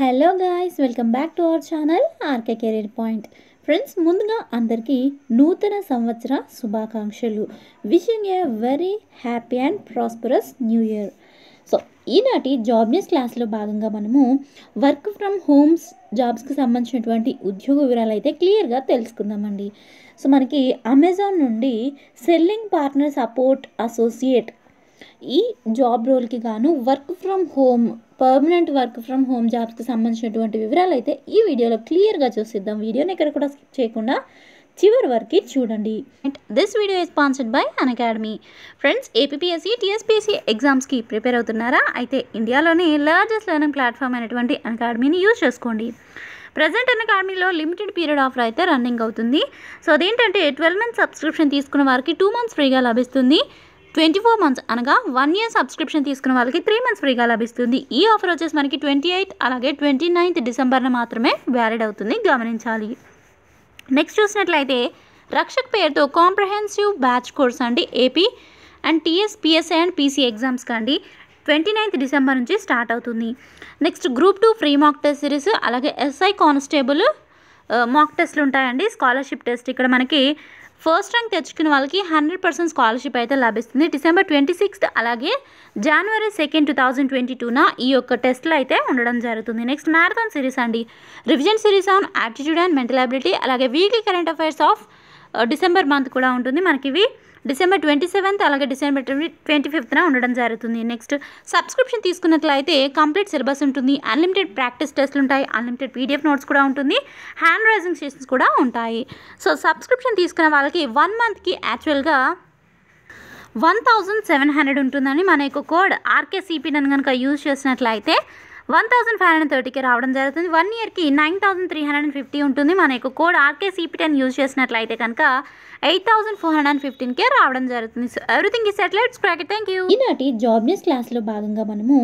Hello guys welcome back to our channel RK Career Point friends ముందుగా అందరికీ నూతన సంవత్సర శుభాకాంక్షలు wishing a very happy and prosperous new year so ఈనాటి job news క్లాస్లో భాగంగా మనము వర్క్ ఫ్రమ్ హోమ్స్ జాబ్స్కి సంబంధించినటువంటి ఉద్యోగ వివరాలు అయితే క్లియర్గా తెలుసుకుందామండి సో మనకి అమెజాన్ నుండి సెల్లింగ్ పార్ట్నర్ సపోర్ట్ అసోసియేట్ ఈ జాబ్ రోల్కి గాను work from home permanent work from home జాబ్స్కి సంబంధించినటువంటి వివరాలు అయితే ఈ వీడియోలో క్లియర్గా చూసిద్దాం వీడియోని ఎక్కడ కూడా స్కిప్ చేయకుండా చివరి వరకు చూడండి this video is sponsored by Unacademy friends APSC TSPSC ఎగ్జామ్స్కి ప్రిపేర్ అవుతున్నారా అయితే ఇండియాలోనే లార్జెస్ట్ లెర్నింగ్ ప్లాట్ఫామ్ అయినటువంటి అన్ అకాడమీని యూజ్ చేసుకోండి ప్రజెంట్ అన్ అకాడమీలో లిమిటెడ్ పీరియడ్ ఆఫర్ అయితే రన్నింగ్ అవుతుంది సో అదేంటంటే ట్వెల్వ్ మంత్స్ సబ్స్క్రిప్షన్ తీసుకున్న వారికి టూ మంత్స్ ఫ్రీగా లభిస్తుంది ట్వంటీ ఫోర్ మంత్స్ అనగా వన్ ఇయర్ సబ్స్క్రిప్షన్ తీసుకున్న వాళ్ళకి త్రీ మంత్స్ ఫ్రీగా లభిస్తుంది ఈ ఆఫర్ వచ్చేసి మనకి ట్వంటీ ఎయిత్ అలాగే ట్వంటీ నైన్త్ డిసెంబర్న మాత్రమే వ్యాలిడ్ అవుతుంది గమనించాలి నెక్స్ట్ చూసినట్లయితే రక్షక్ పేరుతో కాంప్రహెన్సివ్ బ్యాచ్ కోర్స్ అండి AP and TS PSI and PC ఎగ్జామ్స్కి అండి ట్వంటీ నైన్త్ డిసెంబర్ నుంచి స్టార్ట్ అవుతుంది next group two free mock test series అలాగే ఎస్ఐ కానిస్టేబుల్ మాక్ టెస్ట్లు ఉంటాయండి స్కాలర్షిప్ టెస్ట్ ఇక్కడ మనకి ఫస్ట్ ర్యాంక్ తెచ్చుకున్న వాళ్ళకి హండ్రెడ్ పర్సెంట్ స్కాలర్షిప్ అయితే లభిస్తుంది డిసెంబర్ ట్వంటీ సిక్స్త్ అలాగే జనవరి సెకండ్ టూ థౌజండ్ ట్వంటీ టూన ఈ యొక్క టెస్ట్లు అయితే ఉండడం జరుగుతుంది నెక్స్ట్ మ్యారథాన్ సిరీస్ అండి revision series on aptitude and mental ability అలాగే weekly current affairs of December month కూడా ఉంటుంది మనకి ఇవి డిసెంబర్ ట్వంటీ సెవెంత్ అలాగే డిసెంబర్ ట్వంటీ ఫిఫ్త్న ఉండడం జరుగుతుంది నెక్స్ట్ సబ్స్క్రిప్షన్ తీసుకున్నట్లయితే కంప్లీట్ సిలబస్ ఉంటుంది అన్లిమిటెడ్ ప్రాక్టీస్ టెస్ట్లు ఉంటాయి అన్లిమిటెడ్ పీడిఎఫ్ నోట్స్ కూడా ఉంటుంది హ్యాండ్ రైజింగ్ సెషన్స్ కూడా ఉంటాయి సో సబ్స్క్రిప్షన్ తీసుకున్న వాళ్ళకి వన్ మంత్కి యాక్చువల్గా వన్ థౌజండ్ సెవెన్ హండ్రెడ్ ఉంటుందని మన యొక్క కోడ్ ఆర్కేసీపీ నన్ను కనుక యూజ్ చేసినట్లయితే వన్ థౌసండ్ ఫైవ్ హండ్రెడ్ థర్టీకి రావడం జరుగుతుంది వన్ ఇయర్కి nine thousand three hundred and fifty ఉంటుంది మన యొక్క కోడ్ ఆర్కే టెన్ యూజ్ చేసినట్లయితే కనుక eight thousand four hundred and ఫిఫ్టీన్కే రావడం జరుగుతుంది సో ఎవ్రీథింగ్ ఈ సెటిలైట్స్ ప్రాకెట్ థ్యాంక్ యూ ఈనాటి జాబ్ న్యూస్ క్లాస్లో భాగంగా మనము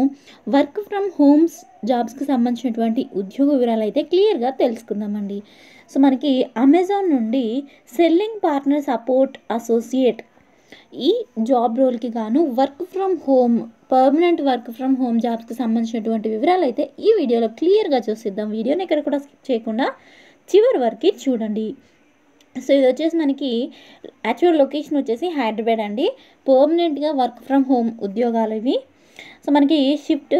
వర్క్ ఫ్రమ్ హోమ్స్ జాబ్స్కి సంబంధించినటువంటి ఉద్యోగ వివరాలు అయితే క్లియర్గా తెలుసుకుందామండి సో మనకి అమెజాన్ నుండి సెల్లింగ్ పార్ట్నర్ సపోర్ట్ అసోసియేట్ ఈ జాబ్ రోల్కి గాను work from home permanent work from home జాబ్స్కి సంబంధించినటువంటి వివరాలు అయితే ఈ వీడియోలో క్లియర్గా చూసిద్దాం వీడియోని ఎక్కడ కూడా స్కిప్ చేయకుండా చివరి వరకు చూడండి సో ఇది వచ్చేసి మనకి యాక్చువల్ లొకేషన్ వచ్చేసి హైదరాబాద్ అండి పర్మనెంట్గా వర్క్ ఫ్రమ్ హోమ్ ఉద్యోగాలు ఇవి సో మనకి షిఫ్ట్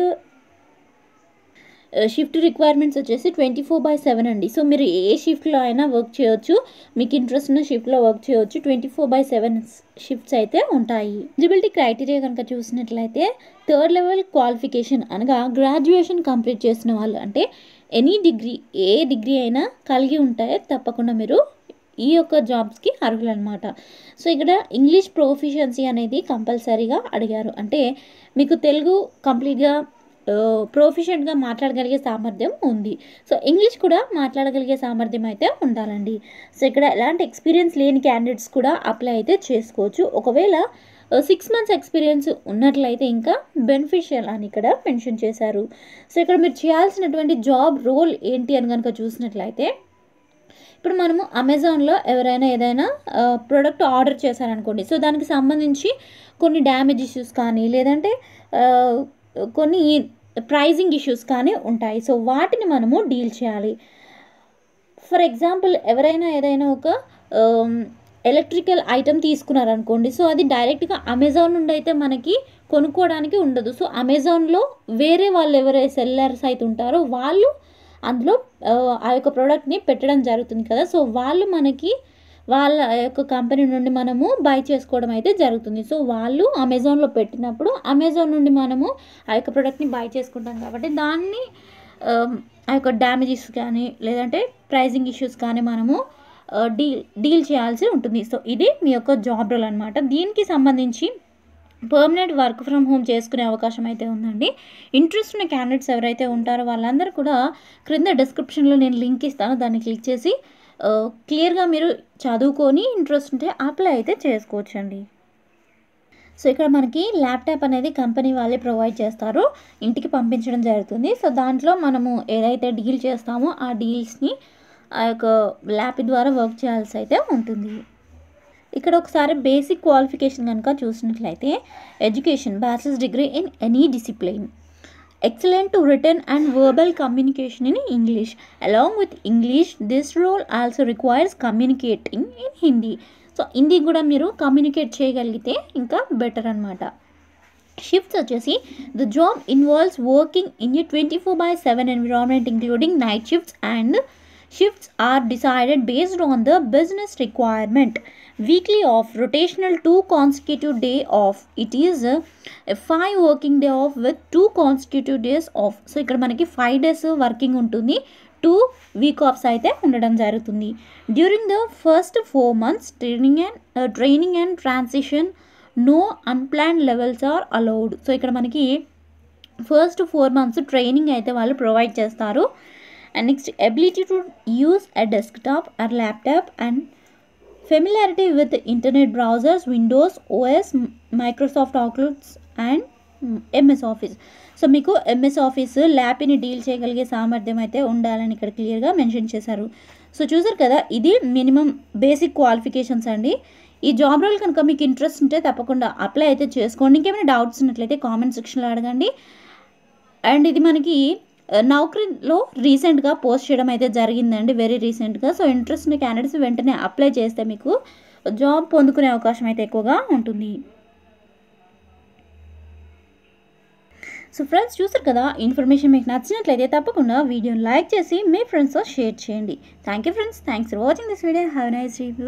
షిఫ్ట్ uh, రిక్వైర్మెంట్స్ వచ్చేసి ట్వంటీ ఫోర్ బై సెవెన్ అండి సో మీరు ఏ షిఫ్ట్లో అయినా వర్క్ చేయొచ్చు మీకు ఇంట్రెస్ట్ ఉన్న షిఫ్ట్లో వర్క్ చేయొచ్చు twenty four by seven shifts అయితే ఉంటాయి ఎలిజిబిలిటీ క్రైటీరియా కనుక చూసినట్లయితే థర్డ్ లెవెల్ క్వాలిఫికేషన్ అనగా గ్రాడ్యుయేషన్ కంప్లీట్ చేసిన వాళ్ళు అంటే ఎనీ డిగ్రీ ఏ డిగ్రీ అయినా కలిగి ఉంటాయో తప్పకుండా మీరు ఈ యొక్క జాబ్స్కి అర్హులన్నమాట సో ఇక్కడ ఇంగ్లీష్ ప్రొఫిషియన్సీ అనేది కంపల్సరీగా అడిగారు అంటే మీకు తెలుగు కంప్లీట్గా ప్రొఫిషియంట్గా మాట్లాడగలిగే సామర్థ్యం ఉంది సో ఇంగ్లీష్ కూడా మాట్లాడగలిగే సామర్థ్యం అయితే ఉండాలండి సో ఇక్కడ ఎలాంటి ఎక్స్పీరియన్స్ లేని క్యాండిడేట్స్ కూడా అప్లై అయితే చేసుకోవచ్చు ఒకవేళ సిక్స్ మంత్స్ ఎక్స్పీరియన్స్ ఉన్నట్లయితే ఇంకా బెనిఫిషియల్ అని ఇక్కడ మెన్షన్ చేశారు సో ఇక్కడ మీరు చేయాల్సినటువంటి జాబ్ రోల్ ఏంటి అని కనుక చూసినట్లయితే ఇప్పుడు మనము అమెజాన్లో ఎవరైనా ఏదైనా ప్రోడక్ట్ ఆర్డర్ చేశారనుకోండి సో దానికి సంబంధించి కొన్ని డ్యామేజ్ ఇష్యూస్ కానీ లేదంటే కొన్ని ప్రైజింగ్ ఇష్యూస్ కానీ ఉంటాయి సో వాటిని మనము డీల్ చేయాలి ఫర్ ఎగ్జాంపుల్ ఎవరైనా ఏదైనా ఒక ఎలక్ట్రికల్ ఐటమ్ తీసుకున్నారనుకోండి సో అది డైరెక్ట్గా అమెజాన్ నుండి అయితే మనకి కొనుక్కోవడానికి ఉండదు సో అమెజాన్లో వేరే వాళ్ళు ఎవరైతే సెల్లర్స్ అయితే ఉంటారో వాళ్ళు అందులో ఆ యొక్క ప్రోడక్ట్ని పెట్టడం జరుగుతుంది కదా సో వాళ్ళు మనకి వాళ్ళ యొక్క కంపెనీ నుండి మనము బై చేసుకోవడం అయితే జరుగుతుంది సో వాళ్ళు అమెజాన్లో పెట్టినప్పుడు అమెజాన్ నుండి మనము ఆ యొక్క ప్రోడక్ట్ని బై చేసుకుంటాం కాబట్టి దాన్ని ఆ యొక్క డ్యామేజెస్ కానీ లేదంటే ప్రైజింగ్ ఇష్యూస్ కానీ మనము డీల్ డీల్ చేయాల్సి ఉంటుంది సో ఇది మీ యొక్క జాబ్ రోల్ అనమాట దీనికి సంబంధించి పర్మనెంట్ వర్క్ ఫ్రమ్ హోమ్ చేసుకునే అవకాశం అయితే ఉందండి ఇంట్రెస్ట్ ఉన్న క్యాండిడేట్స్ ఎవరైతే ఉంటారో వాళ్ళందరూ కూడా క్రింద డిస్క్రిప్షన్లో నేను లింక్ ఇస్తాను దాన్ని క్లిక్ చేసి క్లియర్గా మీరు చదువుకొని ఇంట్రెస్ట్ ఉంటే అప్లై అయితే చేసుకోవచ్చండి సో ఇక్కడ మనకి ల్యాప్టాప్ అనేది కంపెనీ వాళ్ళే ప్రొవైడ్ చేస్తారు ఇంటికి పంపించడం జరుగుతుంది సో దాంట్లో మనము ఏదైతే డీల్ చేస్తామో ఆ డీల్స్ని ఆ యొక్క ల్యాప్ ద్వారా వర్క్ చేయాల్సి అయితే ఉంటుంది ఇక్కడ ఒకసారి బేసిక్ క్వాలిఫికేషన్ కనుక చూసినట్లయితే education bachelors degree in any discipline excellent written and verbal communication in English. Along with English, this role also requires communicating in Hindi. So Hindi కూడా మీరు కమ్యూనికేట్ చేయగలిగితే ఇంకా బెటర్ అనమాట షిఫ్ట్స్ వచ్చేసి the job involves working in twenty four by seven environment including night shifts and Shifts are decided based on the business requirement. Weekly off, rotational 2 consecutive day off. It is a 5 working day off with 2 consecutive days off. So ఇక్కడ మనకి 5 days working ఉంటుంది two week offs అయితే ఉండడం జరుగుతుంది during the first four months training and training and transition no unplanned leaves are allowed so ఇక్కడ మనకి first four months training అయితే వాళ్ళు ప్రొవైడ్ చేస్తారు and next ability to use a desktop or laptop and familiarity with internet browsers Windows OS Microsoft Outlook and MS Office so మీకు MS Office ల్యాప్ని deal చేయగలిగే సామర్థ్యం అయితే ఉండాలని ఇక్కడ క్లియర్గా మెన్షన్ చేశారు సో చూసారు కదా ఇది మినిమం బేసిక్ క్వాలిఫికేషన్స్ అండి ఈ జాబ్ రోల్ కనుక మీకు ఇంట్రెస్ట్ ఉంటే తప్పకుండా అప్లై అయితే చేసుకోండి ఇంకేమైనా డౌట్స్ ఉన్నట్లయితే కామెంట్ సెక్షన్లో అడగండి అండ్ ఇది మనకి Uh, నౌక్రీలో రీసెంట్గా పోస్ట్ చేయడం అయితే జరిగిందండి వెరీ రీసెంట్గా సో ఇంట్రెస్ట్ ఉన్న క్యాండిడేట్స్ వెంటనే అప్లై చేస్తే మీకు జాబ్ పొందుకునే అవకాశం అయితే ఎక్కువగా ఉంటుంది సో ఫ్రెండ్స్ చూసారు కదా ఇన్ఫర్మేషన్ మీకు నచ్చినట్లయితే తప్పకుండా వీడియోని లైక్ చేసి మీ ఫ్రెండ్స్తో షేర్ చేయండి thank you friends thanks for watching this video have nice